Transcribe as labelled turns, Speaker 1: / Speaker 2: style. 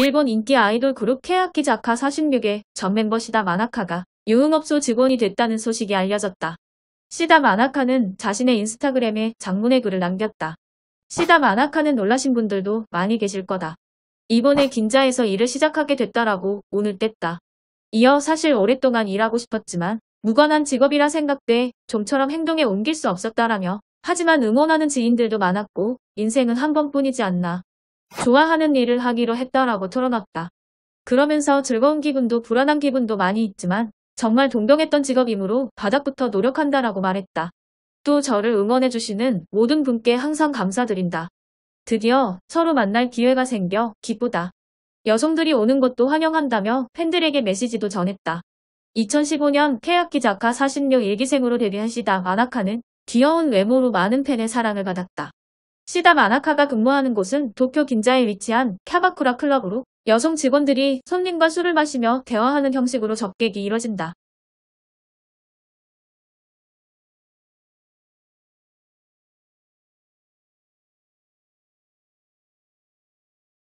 Speaker 1: 일본 인기 아이돌 그룹 케야키 자카 46의 전 멤버 시다 마나카가 유흥업소 직원이 됐다는 소식이 알려졌다. 시다 마나카는 자신의 인스타그램에 장문의 글을 남겼다. 시다 마나카는 놀라신 분들도 많이 계실 거다. 이번에 긴자에서 일을 시작하게 됐다라고 오늘 뗐다. 이어 사실 오랫동안 일하고 싶었지만 무관한 직업이라 생각돼 좀처럼 행동에 옮길 수 없었다라며 하지만 응원하는 지인들도 많았고 인생은 한 번뿐이지 않나 좋아하는 일을 하기로 했다라고 털어놨다. 그러면서 즐거운 기분도 불안한 기분도 많이 있지만 정말 동경했던 직업이므로 바닥부터 노력한다라고 말했다. 또 저를 응원해주시는 모든 분께 항상 감사드린다. 드디어 서로 만날 기회가 생겨 기쁘다. 여성들이 오는 것도 환영한다며 팬들에게 메시지도 전했다. 2015년 케야키 자카 46 일기생으로 데뷔한 시다 마나카는 귀여운 외모로 많은 팬의 사랑을 받았다. 시다 마나카가 근무하는 곳은 도쿄 긴자에 위치한 캬바쿠라 클럽으로 여성 직원들이 손님과 술을 마시며 대화하는 형식으로 접객이 이뤄진다.